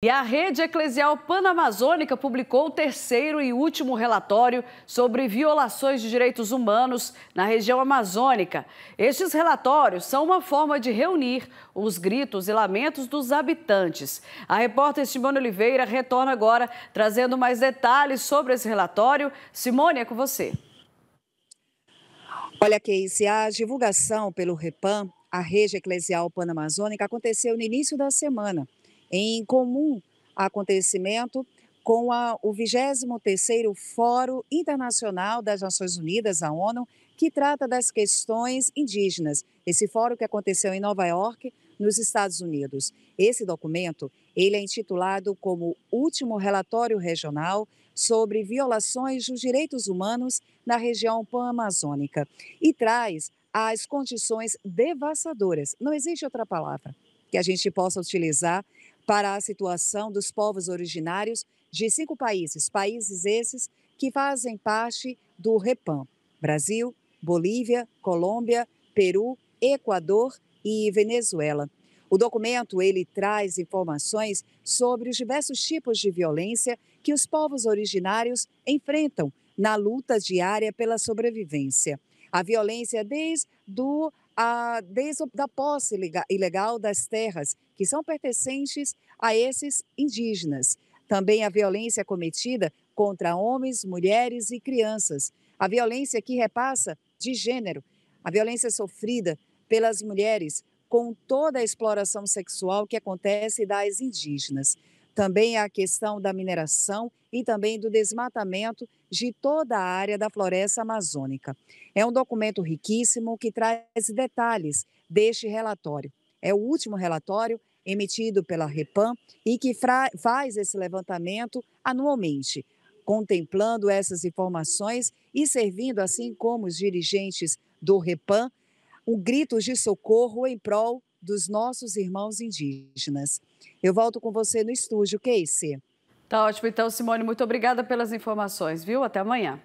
E a Rede Eclesial Panamazônica publicou o terceiro e último relatório sobre violações de direitos humanos na região amazônica. Estes relatórios são uma forma de reunir os gritos e lamentos dos habitantes. A repórter Simone Oliveira retorna agora trazendo mais detalhes sobre esse relatório. Simone, é com você. Olha, Casey, a divulgação pelo Repam, a Rede Eclesial Panamazônica, aconteceu no início da semana em comum acontecimento com a, o 23º Fórum Internacional das Nações Unidas, a ONU, que trata das questões indígenas. Esse fórum que aconteceu em Nova York, nos Estados Unidos. Esse documento, ele é intitulado como Último Relatório Regional sobre Violações dos Direitos Humanos na região pan-amazônica e traz as condições devastadoras. não existe outra palavra que a gente possa utilizar para a situação dos povos originários de cinco países, países esses que fazem parte do REPAM: Brasil, Bolívia, Colômbia, Peru, Equador e Venezuela. O documento ele traz informações sobre os diversos tipos de violência que os povos originários enfrentam na luta diária pela sobrevivência. A violência desde do a, da posse ilegal das terras que são pertencentes a esses indígenas. Também a violência cometida contra homens, mulheres e crianças. A violência que repassa de gênero. A violência sofrida pelas mulheres com toda a exploração sexual que acontece das indígenas também a questão da mineração e também do desmatamento de toda a área da floresta amazônica. É um documento riquíssimo que traz detalhes deste relatório. É o último relatório emitido pela Repam e que faz esse levantamento anualmente, contemplando essas informações e servindo, assim como os dirigentes do Repam, um grito de socorro em prol dos nossos irmãos indígenas. Eu volto com você no estúdio, Casey. Tá ótimo. Então, Simone, muito obrigada pelas informações, viu? Até amanhã.